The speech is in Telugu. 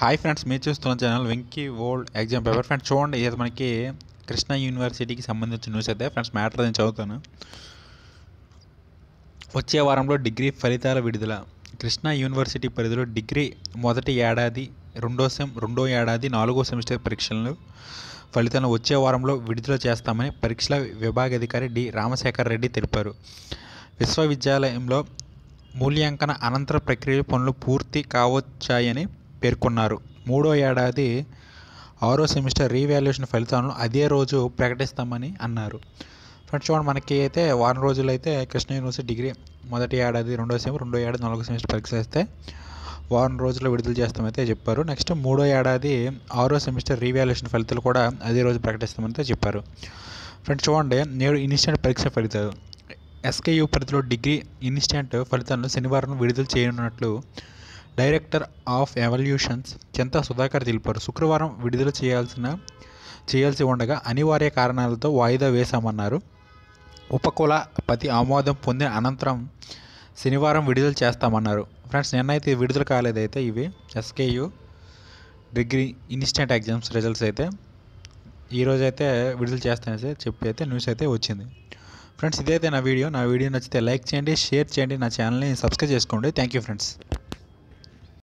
హాయ్ ఫ్రెండ్స్ మీరు చూస్తున్న channel Venky old exam paper friends చూడండి ఇది మనకి కృష్ణా యూనివర్సిటీకి సంబంధించిన న్యూస్ అయితే ఫ్రెండ్స్ మ్యాటర్ నేను చదువుతాను వచ్చే వారంలో డిగ్రీ ఫలితాల విడుదల కృష్ణా యూనివర్సిటీ పరిధిలో డిగ్రీ మొదటి ఏడాది రెండో సెమ్ రెండో ఏడాది నాలుగో సెమిస్టర్ పరీక్షలను ఫలితాలను వచ్చే వారంలో విడుదల చేస్తామని పరీక్షల విభాగాధికారి డి రామశేఖర్ రెడ్డి తెలిపారు విశ్వవిద్యాలయంలో మూల్యాంకన అనంతర ప్రక్రియ పనులు పూర్తి కావచ్చాయని పేర్కొన్నారు మూడో ఏడాది ఆరో సెమిస్టర్ రీవాల్యుయేషన్ ఫలితాలను అదే రోజు ప్రకటిస్తామని అన్నారు ఫ్రెండ్స్ చూడండి మనకి అయితే వారం రోజులు అయితే కృష్ణ యూనివర్సిటీ డిగ్రీ మొదటి ఏడాది రెండో సెమి రెండో ఏడాది నాలుగో సెమిస్టర్ పరీక్ష వేస్తే వారం రోజుల్లో విడుదల చేస్తామైతే చెప్పారు నెక్స్ట్ మూడో ఏడాది ఆరో సెమిస్టర్ రీవాల్యుయేషన్ ఫలితాలు కూడా అదే రోజు ప్రకటిస్తామంటే చెప్పారు ఫ్రెండ్స్ చూడండి నేడు ఇన్స్టెంట్ పరీక్ష ఫలితాలు ఎస్కేయు పరిధిలో డిగ్రీ ఇన్స్టెంట్ ఫలితాలను శనివారం విడుదల చేయనున్నట్లు డైరెక్టర్ ఆఫ్ ఎవల్యూషన్స్ చెంత సుధాకర్ తెలిపారు శుక్రవారం విడుదల చేయాల్సిన చేయాల్సి ఉండగా అనివార్య కారణాలతో వాయిదా వేశామన్నారు ఉపకుల పతి ఆమోదం పొందిన అనంతరం శనివారం విడుదల చేస్తామన్నారు ఫ్రెండ్స్ నిన్నైతే విడుదల కాలేదైతే ఇవి SKU degree instant exams results అయితే ఈరోజైతే విడుదల చేస్తానైతే చెప్పి అయితే న్యూస్ అయితే వచ్చింది ఫ్రెండ్స్ ఇదైతే నా వీడియో నా వీడియో నచ్చితే లైక్ చేయండి షేర్ చేయండి నా ఛానల్ని సబ్స్క్రైబ్ చేసుకోండి థ్యాంక్ యూ ఫ్రెండ్స్